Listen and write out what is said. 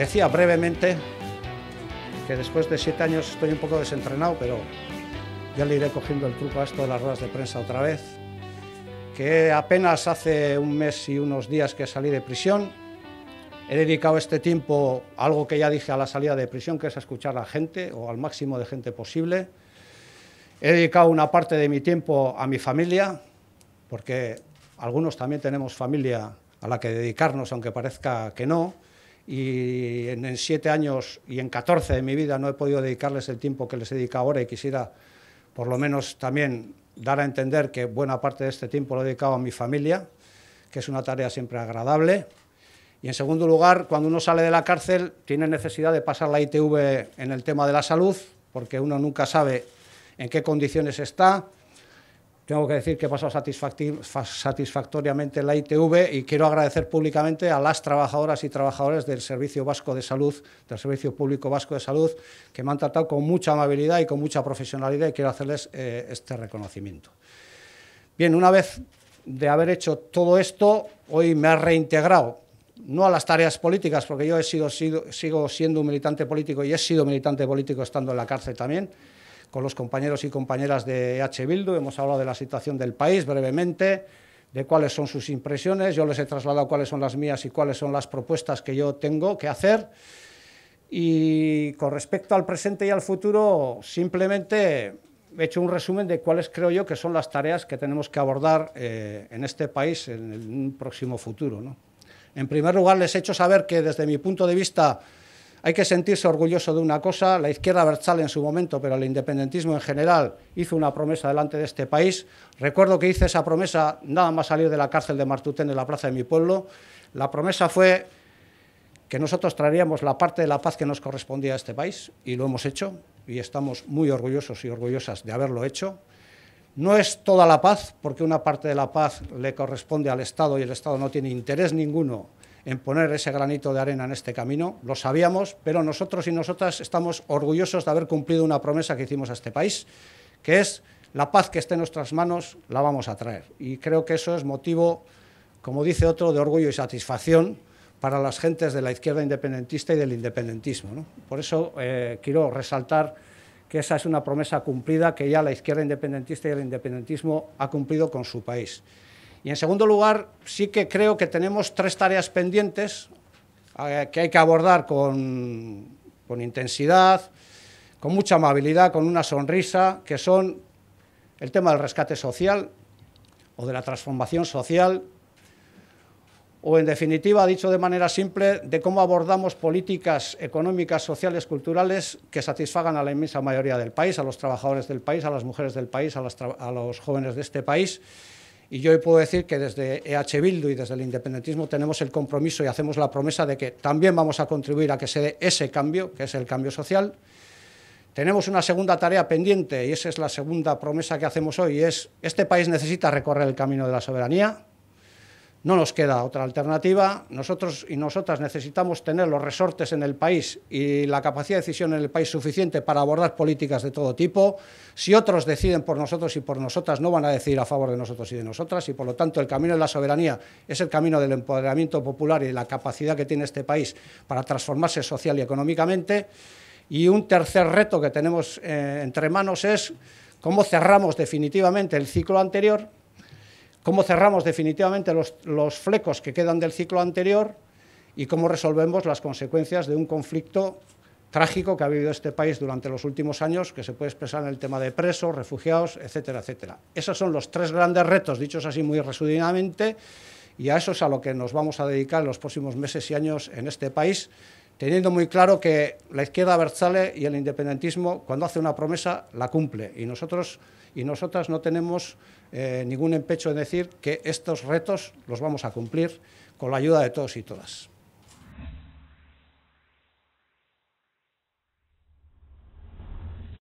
Decía brevemente que después de siete años estoy un poco desentrenado, pero ya le iré cogiendo el truco a esto de las ruedas de prensa otra vez. Que apenas hace un mes y unos días que salí de prisión, he dedicado este tiempo a algo que ya dije a la salida de prisión, que es a escuchar a la gente o al máximo de gente posible. He dedicado una parte de mi tiempo a mi familia, porque algunos también tenemos familia a la que dedicarnos, aunque parezca que no y en, siete años y en catorce de mi vida no he podido dedicarles el tiempo que les he ahora y quisiera por lo menos también dar a entender que buena parte de este tiempo lo he dedicado a mi familia, que es una tarea siempre agradable. Y en segundo lugar, cuando uno sale de la cárcel, tiene necesidad de pasar la ITV en el tema de la salud, porque uno nunca sabe en qué condiciones está, tengo que decir que he pasado satisfactoriamente la ITV y quiero agradecer públicamente a las trabajadoras y trabajadores del Servicio Vasco de Salud, del Servicio Público Vasco de Salud, que me han tratado con mucha amabilidad y con mucha profesionalidad y quiero hacerles eh, este reconocimiento. Bien, una vez de haber hecho todo esto, hoy me ha reintegrado no a las tareas políticas, porque yo he sigo siendo un militante político y he sido militante político estando en la cárcel también, con los compañeros y compañeras de H. Bildu, hemos hablado de la situación del país brevemente, de cuáles son sus impresiones, yo les he trasladado cuáles son las mías y cuáles son las propuestas que yo tengo que hacer. Y con respecto al presente y al futuro, simplemente he hecho un resumen de cuáles creo yo que son las tareas que tenemos que abordar eh, en este país en un próximo futuro. En primer lugar, les he hecho saber que desde mi punto de vista hay que sentirse orgulloso de una cosa, la izquierda Berchal en su momento, pero el independentismo en general, hizo una promesa delante de este país. Recuerdo que hice esa promesa nada más salir de la cárcel de Martutén en la plaza de mi pueblo. La promesa fue que nosotros traeríamos la parte de la paz que nos correspondía a este país y lo hemos hecho y estamos muy orgullosos y orgullosas de haberlo hecho. No es toda la paz, porque una parte de la paz le corresponde al Estado y el Estado no tiene interés ninguno en poner ese granito de arena en este camino. Lo sabíamos, pero nosotros y nosotras estamos orgullosos de haber cumplido una promesa que hicimos a este país, que es la paz que esté en nuestras manos, la vamos a traer. Y creo que eso es motivo, como dice otro, de orgullo y satisfacción para las gentes de la izquierda independentista y del independentismo. Por eso eh, quiero resaltar que esa es una promesa cumplida que ya la izquierda independentista y el independentismo ha cumplido con su país. Y en segundo lugar, sí que creo que tenemos tres tareas pendientes eh, que hay que abordar con, intensidad, con mucha amabilidad, con una sonrisa, que son el tema del rescate social o de la transformación social, o en definitiva, dicho de manera simple, de cómo abordamos políticas económicas, sociales, culturales que satisfagan a la inmensa mayoría del país, a los trabajadores del país, a las mujeres del país, a, a los jóvenes de este país y yo hoy puedo decir que desde EH Bildu y desde el independentismo tenemos el compromiso y hacemos la promesa de que también vamos a contribuir a que se dé ese cambio, que es el cambio social. Tenemos una segunda tarea pendiente y esa es la segunda promesa que hacemos hoy, es este país necesita recorrer el camino de la soberanía, no nos queda otra alternativa. Nosotros y nosotras necesitamos tener los resortes en el país y la capacidad de decisión en el país suficiente para abordar políticas de todo tipo. Si otros deciden por nosotros y por nosotras, no van a decidir a favor de nosotros y de nosotras. Y por lo tanto, el camino de la soberanía es el camino del empoderamiento popular y de la capacidad que tiene este país para transformarse social y económicamente. Y un tercer reto que tenemos eh, entre manos es cómo cerramos definitivamente el ciclo anterior cómo cerramos definitivamente los, flecos que quedan del ciclo anterior y cómo resolvemos las consecuencias de un conflicto trágico que ha vivido este país durante los últimos años, que se puede expresar en el tema de presos, refugiados, etcétera, etcétera. Esos son los tres grandes retos, dichos así muy resumidamente, y a eso es a lo que nos vamos a dedicar en los próximos meses y años en este país, teniendo muy claro que la izquierda Berzale y el independentismo, cuando hace una promesa, la cumple. Y nosotros y nosotras no tenemos eh, ningún empecho en decir que estos retos los vamos a cumplir con la ayuda de todos y todas.